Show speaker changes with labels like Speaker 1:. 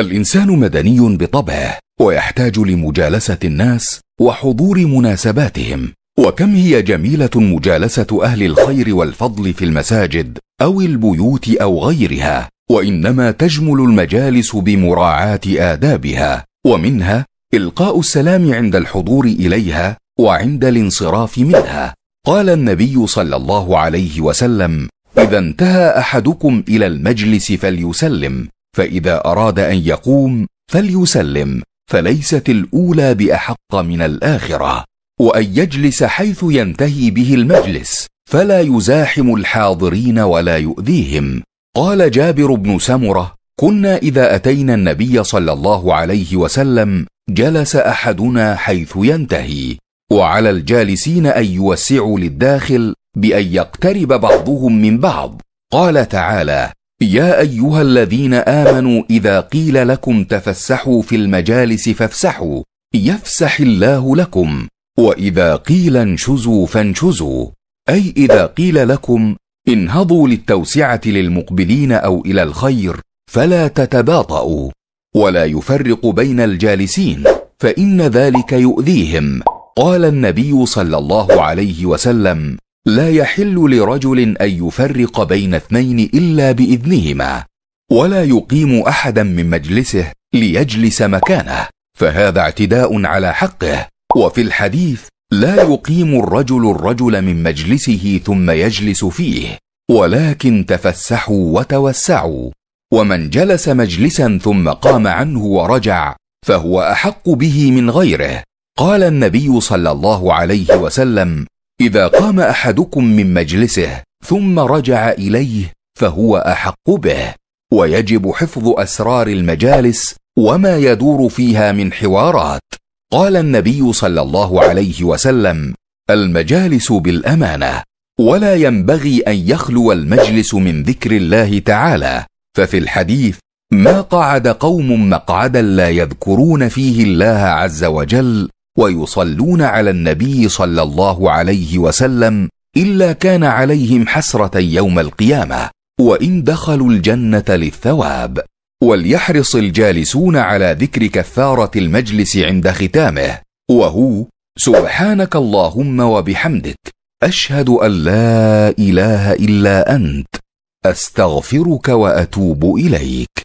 Speaker 1: الانسان مدني بطبعه ويحتاج لمجالسه الناس وحضور مناسباتهم وكم هي جميله مجالسه اهل الخير والفضل في المساجد او البيوت او غيرها وانما تجمل المجالس بمراعاه ادابها ومنها القاء السلام عند الحضور اليها وعند الانصراف منها قال النبي صلى الله عليه وسلم اذا انتهى احدكم الى المجلس فليسلم فاذا اراد ان يقوم فليسلم فليست الاولى باحق من الاخره وان يجلس حيث ينتهي به المجلس فلا يزاحم الحاضرين ولا يؤذيهم قال جابر بن سمره كنا اذا اتينا النبي صلى الله عليه وسلم جلس احدنا حيث ينتهي وعلى الجالسين ان يوسعوا للداخل بان يقترب بعضهم من بعض قال تعالى يا ايها الذين امنوا اذا قيل لكم تفسحوا في المجالس فافسحوا يفسح الله لكم واذا قيل انشزوا فانشزوا اي اذا قيل لكم انهضوا للتوسعه للمقبلين او الى الخير فلا تتباطؤوا ولا يفرق بين الجالسين فان ذلك يؤذيهم قال النبي صلى الله عليه وسلم لا يحل لرجل ان يفرق بين اثنين الا باذنهما ولا يقيم احدا من مجلسه ليجلس مكانه فهذا اعتداء على حقه وفي الحديث لا يقيم الرجل الرجل من مجلسه ثم يجلس فيه ولكن تفسحوا وتوسعوا ومن جلس مجلسا ثم قام عنه ورجع فهو احق به من غيره قال النبي صلى الله عليه وسلم اذا قام احدكم من مجلسه ثم رجع اليه فهو احق به ويجب حفظ اسرار المجالس وما يدور فيها من حوارات قال النبي صلى الله عليه وسلم المجالس بالامانه ولا ينبغي ان يخلو المجلس من ذكر الله تعالى ففي الحديث ما قعد قوم مقعدا لا يذكرون فيه الله عز وجل ويصلون على النبي صلى الله عليه وسلم الا كان عليهم حسره يوم القيامه وان دخلوا الجنه للثواب وليحرص الجالسون على ذكر كفاره المجلس عند ختامه وهو سبحانك اللهم وبحمدك اشهد ان لا اله الا انت استغفرك واتوب اليك